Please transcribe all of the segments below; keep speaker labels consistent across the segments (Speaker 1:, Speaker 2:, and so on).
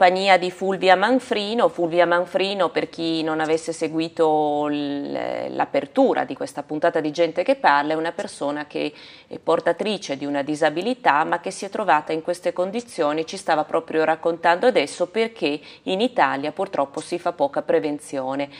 Speaker 1: compagnia di Fulvia Manfrino. Fulvia Manfrino, per chi non avesse seguito l'apertura di questa puntata di Gente che parla, è una persona che è portatrice di una disabilità ma che si è trovata in queste condizioni, ci stava proprio raccontando adesso perché in Italia purtroppo si fa poca prevenzione.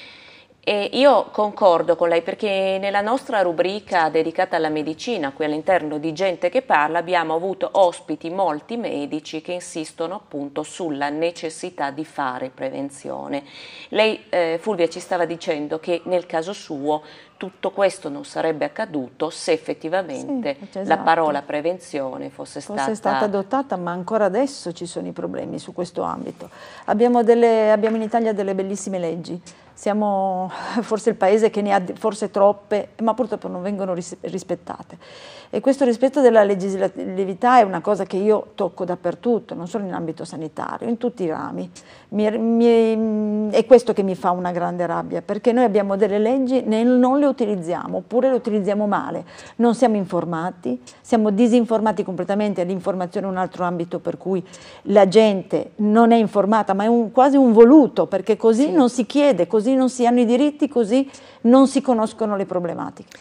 Speaker 1: E io concordo con lei perché nella nostra rubrica dedicata alla medicina, qui all'interno di Gente che parla, abbiamo avuto ospiti molti medici che insistono appunto sulla necessità di fare prevenzione. Lei, eh, Fulvia, ci stava dicendo che nel caso suo tutto questo non sarebbe accaduto se effettivamente sì, esatto. la parola prevenzione fosse, fosse stata... stata...
Speaker 2: adottata, ma ancora adesso ci sono i problemi su questo ambito. Abbiamo, delle, abbiamo in Italia delle bellissime leggi siamo forse il paese che ne ha forse troppe, ma purtroppo non vengono rispettate. E questo rispetto della legislatività è una cosa che io tocco dappertutto, non solo in ambito sanitario, in tutti i rami. Mi, mi, è questo che mi fa una grande rabbia, perché noi abbiamo delle leggi, non le utilizziamo, oppure le utilizziamo male, non siamo informati, siamo disinformati completamente, l'informazione è un altro ambito per cui la gente non è informata, ma è un, quasi un voluto, perché così sì. non si chiede, così così non si hanno i diritti, così non si conoscono le problematiche.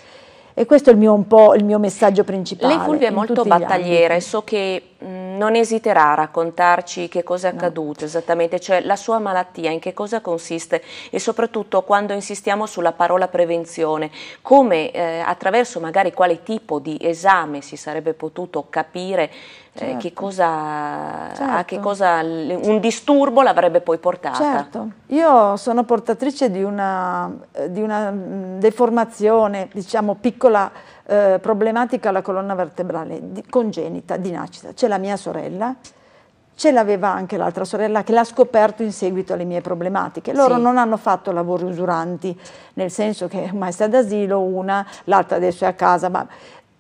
Speaker 2: E questo è il mio, un po' il mio messaggio principale. Lei Fulvia è molto battagliera
Speaker 1: e so che non esiterà a raccontarci che cosa è no. accaduto esattamente, cioè la sua malattia, in che cosa consiste e soprattutto quando insistiamo sulla parola prevenzione, come eh, attraverso magari quale tipo di esame si sarebbe potuto capire certo. eh, che certo. cosa, certo. a che certo. cosa un disturbo l'avrebbe poi portata. Certo,
Speaker 2: io sono portatrice di una, di una deformazione, diciamo piccola eh, problematica alla colonna vertebrale di, congenita di nascita. C'è la mia sorella, ce l'aveva anche l'altra sorella che l'ha scoperto in seguito alle mie problematiche. Loro sì. non hanno fatto lavori usuranti, nel senso che una è stata d'asilo una, l'altra adesso è a casa, ma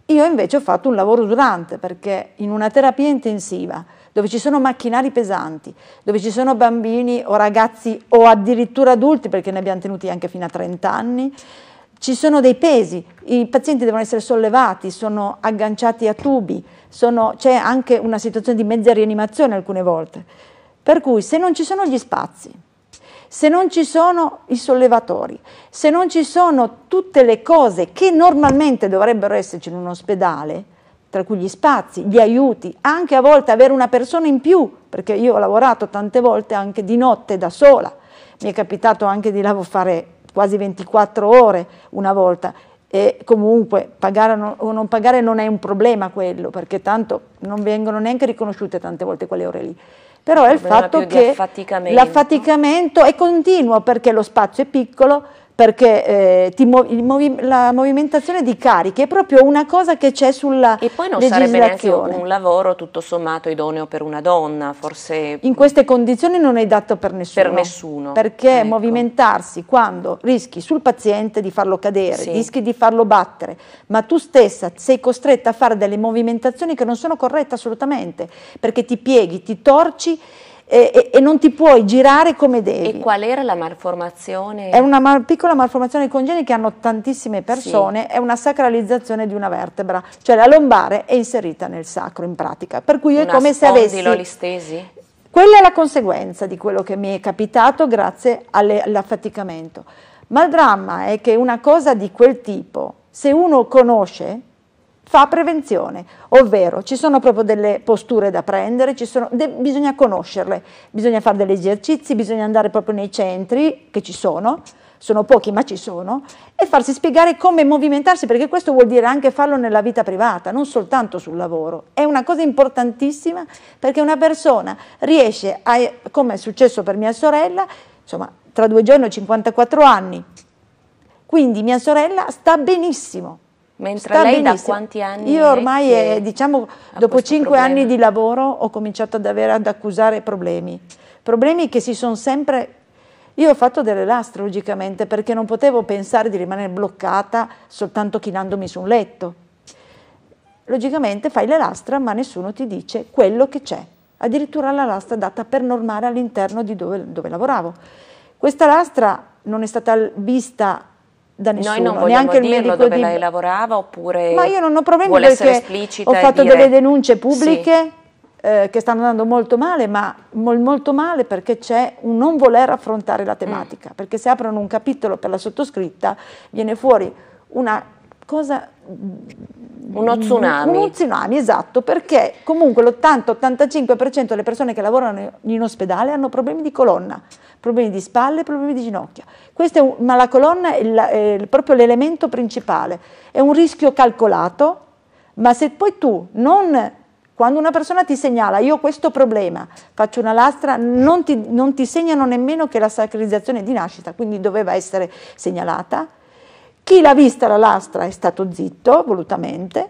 Speaker 2: io invece ho fatto un lavoro usurante perché in una terapia intensiva dove ci sono macchinari pesanti, dove ci sono bambini o ragazzi o addirittura adulti, perché ne abbiamo tenuti anche fino a 30 anni, ci sono dei pesi, i pazienti devono essere sollevati, sono agganciati a tubi, c'è anche una situazione di mezza rianimazione alcune volte. Per cui se non ci sono gli spazi, se non ci sono i sollevatori, se non ci sono tutte le cose che normalmente dovrebbero esserci in un ospedale, tra cui gli spazi, gli aiuti, anche a volte avere una persona in più, perché io ho lavorato tante volte anche di notte da sola, mi è capitato anche di fare quasi 24 ore una volta e comunque pagare o non pagare non è un problema quello, perché tanto non vengono neanche riconosciute tante volte quelle ore lì. Però è il fatto che l'affaticamento è continuo perché lo spazio è piccolo, perché eh, movi la movimentazione di carichi è proprio una cosa che c'è sulla E poi non sarebbe neanche un
Speaker 1: lavoro tutto sommato idoneo per una donna, forse... In queste
Speaker 2: condizioni non è adatto per nessuno. Per nessuno. Perché ecco. movimentarsi quando rischi sul paziente di farlo cadere, sì. rischi di farlo battere, ma tu stessa sei costretta a fare delle movimentazioni che non sono corrette assolutamente, perché ti pieghi, ti torci e, e, e, non ti puoi girare come devi. E
Speaker 1: qual era la malformazione? È una
Speaker 2: mal, piccola malformazione congenita che hanno tantissime persone, sì. è una sacralizzazione di una vertebra, cioè la lombare è inserita nel sacro in pratica, per cui è come se avessi...
Speaker 1: Listesi.
Speaker 2: Quella è la conseguenza di quello che mi è capitato grazie all'affaticamento. Ma il dramma è che una cosa di quel tipo, se uno conosce, fa prevenzione, ovvero ci sono proprio delle posture da prendere, sono, de, bisogna conoscerle, bisogna fare degli esercizi, bisogna andare proprio nei centri che ci sono, sono pochi ma ci sono, e farsi spiegare come movimentarsi, perché questo vuol dire anche farlo nella vita privata, non soltanto sul lavoro. È una cosa importantissima perché una persona riesce, a, come è successo per mia sorella, insomma tra due giorni ho 54 anni, quindi mia sorella sta benissimo Mentre Sta lei benissimo. da quanti
Speaker 1: anni? Io ormai, è, eh,
Speaker 2: diciamo, dopo cinque anni di lavoro ho cominciato ad, avere, ad accusare problemi. Problemi che si sono sempre... Io ho fatto delle lastre, logicamente, perché non potevo pensare di rimanere bloccata soltanto chinandomi su un letto. Logicamente fai le lastre, ma nessuno ti dice quello che c'è. Addirittura la lastra è data per normale all'interno di dove, dove lavoravo. Questa lastra non è stata vista
Speaker 1: da nessuno, Noi non neanche il medico dove di... lei lavorava oppure Ma io non ho problemi perché ho fatto dire... delle denunce pubbliche
Speaker 2: sì. eh, che stanno andando molto male, ma molto male perché c'è un non voler affrontare la tematica, mm. perché se aprono un capitolo per la sottoscritta viene fuori una cosa... Uno mm, tsunami. Uno tsunami, esatto, perché comunque l'80-85% delle persone che lavorano in ospedale hanno problemi di colonna, problemi di spalle, problemi di ginocchia. Un, ma la colonna è, la, è proprio l'elemento principale, è un rischio calcolato, ma se poi tu non quando una persona ti segnala io ho questo problema, faccio una lastra, non ti, non ti, segnano nemmeno che la sacralizzazione di nascita, quindi doveva essere segnalata, chi l'ha vista la lastra è stato zitto volutamente,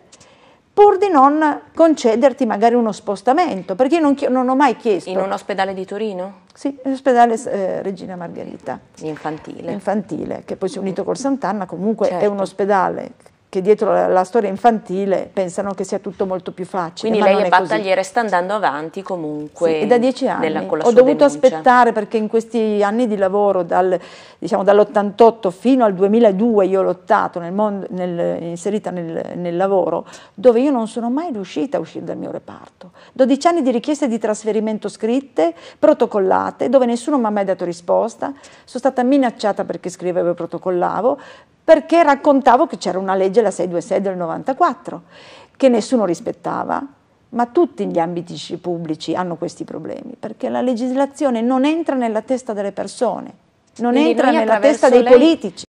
Speaker 2: pur di non concederti magari uno spostamento, perché io non, non ho mai chiesto. In un
Speaker 1: ospedale di Torino?
Speaker 2: Sì, l'ospedale eh, Regina Margherita. Infantile. Infantile, che poi si è unito col Sant'Anna, comunque certo. è un ospedale che dietro la, la, storia infantile pensano che sia tutto molto più facile. Quindi lei è, è battagliera
Speaker 1: e sta andando avanti comunque. Sì, da dieci anni. Nella, Ho dovuto denuncia. aspettare
Speaker 2: perché in questi anni di lavoro, dal, diciamo, dall'88 fino al 2002, io ho lottato, nel mondo, nel, inserita nel, nel, lavoro, dove io non sono mai riuscita a uscire dal mio reparto. 12 anni di richieste di trasferimento scritte, protocollate, dove nessuno mi ha mai dato risposta. Sono stata minacciata perché scrivevo e protocollavo perché raccontavo che c'era una legge, la 626 del 94, che nessuno rispettava, ma tutti gli ambiti pubblici hanno questi problemi, perché la legislazione non entra nella testa delle persone, non Quindi entra nella testa lei... dei politici.